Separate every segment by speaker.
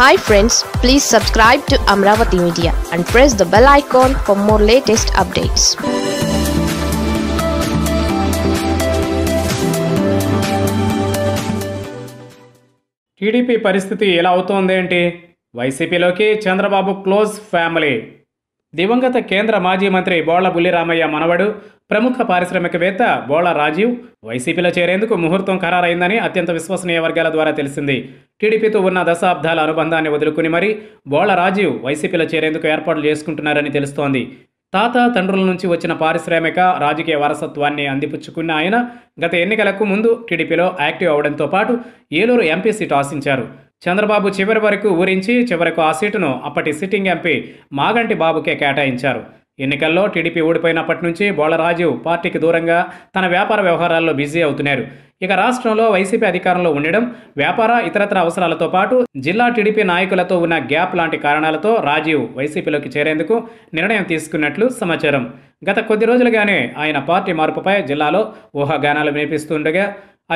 Speaker 1: hi friends please subscribe to Amaravati media and press the bell icon for more latest updates TDP పరిస్థితి ఎలా అవుతోంది ఏంటి వైసీపీలోకి Chandrababu close family దివంగత కేంద్ర మాజీ మంత్రి బోళ్ల బుల్లిరామయ్య మనవడు ప్రముఖ పారిశ్రామికవేత్త బోళా రాజీవ్ వైసీపీలో చేరేందుకు ముహూర్తం ఖరారైందని అత్యంత విశ్వసనీయ వర్గాల ద్వారా తెలిసింది టీడీపీతో ఉన్న దశాబ్దాల అనుబంధాన్ని వదులుకుని మరీ బోళా రాజీవ్ వైసీపీలో చేరేందుకు ఏర్పాట్లు చేసుకుంటున్నారని తెలుస్తోంది తాత తండ్రుల నుంచి వచ్చిన పారిశ్రామిక రాజకీయ వారసత్వాన్ని అందిపుచ్చుకున్న ఆయన గత ఎన్నికలకు ముందు టీడీపీలో యాక్టివ్ అవడంతో పాటు ఏలూరు ఎంపీ సీటు ఆశించారు చంద్రబాబు చివరి వరకు ఊరించి చివరకు ఆ సీటును అప్పటి సిట్టింగ్ ఎంపీ మాగంటి బాబుకే కేటాయించారు ఎన్నికల్లో టీడీపీ ఓడిపోయినప్పటి నుంచి బోళరాజు పార్టీకి దూరంగా తన వ్యాపార వ్యవహారాల్లో బిజీ అవుతున్నారు ఇక రాష్ట్రంలో వైసీపీ అధికారంలో ఉండడం వ్యాపార ఇతరత్ర అవసరాలతో పాటు జిల్లా టీడీపీ నాయకులతో ఉన్న గ్యాప్ లాంటి కారణాలతో రాజీవ్ వైసీపీలోకి చేరేందుకు నిర్ణయం తీసుకున్నట్లు సమాచారం గత కొద్ది రోజులుగానే ఆయన పార్టీ మార్పుపై జిల్లాలో ఊహాగానాలు వినిపిస్తుండగా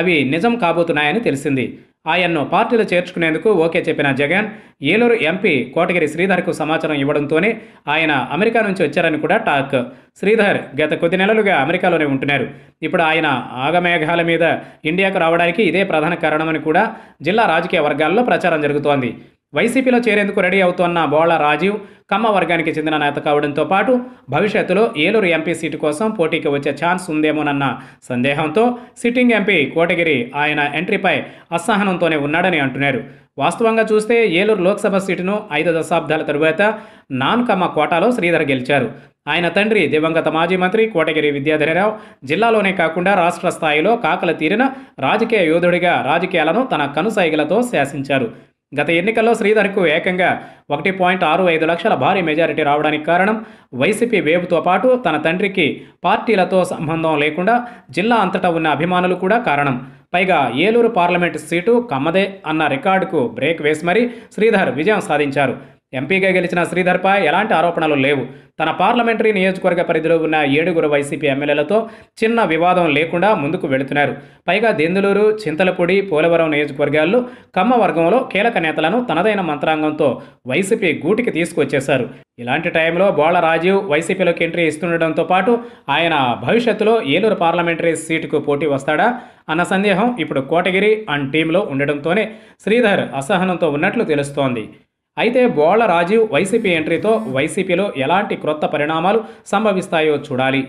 Speaker 1: అవి నిజం కాబోతున్నాయని తెలిసింది ఆయన్ను పార్టీలో చేర్చుకునేందుకు ఓకే చెప్పిన జగన్ ఏలూరు ఎంపీ కోటగిరి శ్రీధర్కు సమాచారం ఇవ్వడంతోనే ఆయన అమెరికా నుంచి వచ్చారని కూడా టాక్ శ్రీధర్ గత కొద్ది నెలలుగా అమెరికాలోనే ఉంటున్నారు ఇప్పుడు ఆయన ఆగమేఘాల మీద ఇండియాకు రావడానికి ఇదే ప్రధాన కారణమని కూడా జిల్లా రాజకీయ వర్గాల్లో ప్రచారం జరుగుతోంది వైసీపీలో చేరేందుకు రెడీ అవుతోన్న బోళ రాజీవ్ కమ్మ వర్గానికి చెందిన నేత కావడంతో పాటు భవిష్యత్తులో ఏలూరు ఎంపీ సీటు కోసం పోటీకి వచ్చే ఛాన్స్ ఉందేమోనన్న సందేహంతో సిట్టింగ్ ఎంపీ కోటగిరి ఆయన ఎంట్రీపై అసహనంతోనే ఉన్నాడని అంటున్నారు వాస్తవంగా చూస్తే ఏలూరు లోక్సభ సీటును ఐదు దశాబ్దాల తరువాత నాన్ కమ్మ కోటాలో శ్రీధర్ గెలిచారు ఆయన తండ్రి దివంగత మాజీ మంత్రి కోటగిరి విద్యాధరరావు జిల్లాలోనే కాకుండా రాష్ట్ర స్థాయిలో కాకల తీరిన రాజకీయ యోధుడిగా రాజకీయాలను తన కనుసైగలతో శాసించారు గత ఎన్నికల్లో శ్రీధర్కు ఏకంగా ఒకటి పాయింట్ ఆరు ఐదు లక్షల భారీ మెజారిటీ రావడానికి కారణం వైసీపీ వేవ్తో పాటు తన తండ్రికి పార్టీలతో సంబంధం లేకుండా జిల్లా అంతటా ఉన్న అభిమానులు కూడా కారణం పైగా ఏలూరు పార్లమెంటు సీటు కమ్మదే అన్న రికార్డుకు బ్రేక్ వేసి మరీ శ్రీధర్ విజయం సాధించారు ఎంపీగా గెలిచిన శ్రీధర్పై ఎలాంటి ఆరోపణలు లేవు తన పార్లమెంటరీ నియోజకవర్గ పరిధిలో ఉన్న ఏడుగురు వైసీపీ ఎమ్మెల్యేలతో చిన్న వివాదం లేకుండా ముందుకు వెళుతున్నారు పైగా దెందులూరు చింతలపూడి పోలవరం నియోజకవర్గాల్లో కమ్మ వర్గంలో కీలక నేతలను తనదైన మంత్రాంగంతో వైసీపీ గూటికి తీసుకొచ్చేశారు ఇలాంటి టైంలో బోళ రాజీవ్ వైసీపీలోకి ఎంట్రీ ఇస్తుండటంతో పాటు ఆయన భవిష్యత్తులో ఏలూరు పార్లమెంటరీ సీటుకు పోటీ వస్తాడా అన్న సందేహం ఇప్పుడు కోటగిరి అండ్ టీంలో ఉండడంతోనే శ్రీధర్ అసహనంతో ఉన్నట్లు తెలుస్తోంది అయితే బోళ్ల రాజీవ్ వైసీపీ ఎంట్రీతో వైసీపీలో ఎలాంటి క్రొత్త పరిణామాలు సంభవిస్తాయో చూడాలి